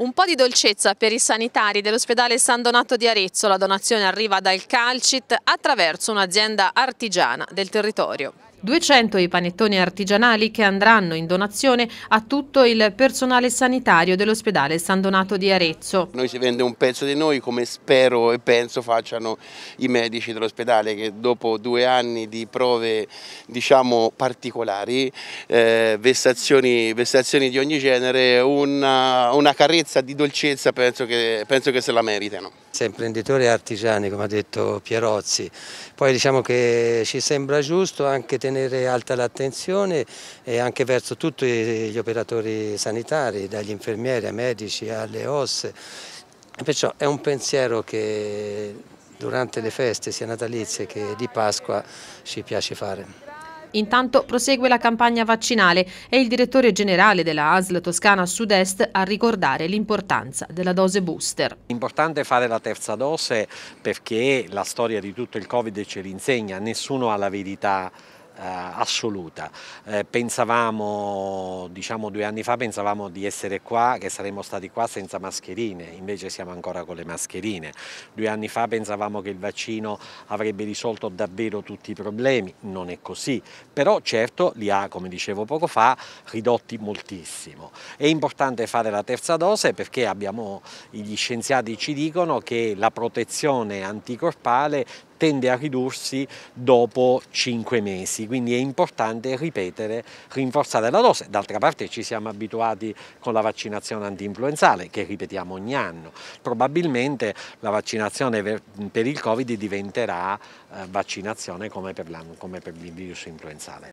Un po' di dolcezza per i sanitari dell'ospedale San Donato di Arezzo. La donazione arriva dal Calcit attraverso un'azienda artigiana del territorio. 200 i panettoni artigianali che andranno in donazione a tutto il personale sanitario dell'ospedale San Donato di Arezzo. Noi si vende un pezzo di noi come spero e penso facciano i medici dell'ospedale che dopo due anni di prove diciamo particolari, eh, vessazioni, vessazioni, di ogni genere, una, una carezza di dolcezza penso che, penso che se la meritano imprenditori cioè, imprenditore artigiani come ha detto Pierozzi, poi diciamo che ci sembra giusto anche tenere alta l'attenzione e anche verso tutti gli operatori sanitari, dagli infermieri ai medici alle osse, perciò è un pensiero che durante le feste sia natalizie che di Pasqua ci piace fare. Intanto prosegue la campagna vaccinale e il direttore generale della ASL Toscana Sud-Est a ricordare l'importanza della dose booster. Importante fare la terza dose perché la storia di tutto il Covid ce l'insegna, nessuno ha la verità eh, assoluta. Eh, pensavamo, diciamo due anni fa, pensavamo di essere qua, che saremmo stati qua senza mascherine, invece siamo ancora con le mascherine. Due anni fa pensavamo che il vaccino avrebbe risolto davvero tutti i problemi, non è così, però certo li ha, come dicevo poco fa, ridotti moltissimo. È importante fare la terza dose perché abbiamo, gli scienziati ci dicono che la protezione anticorpale tende a ridursi dopo 5 mesi, quindi è importante ripetere, rinforzare la dose. D'altra parte ci siamo abituati con la vaccinazione anti-influenzale che ripetiamo ogni anno, probabilmente la vaccinazione per il Covid diventerà eh, vaccinazione come per, la, come per il virus influenzale.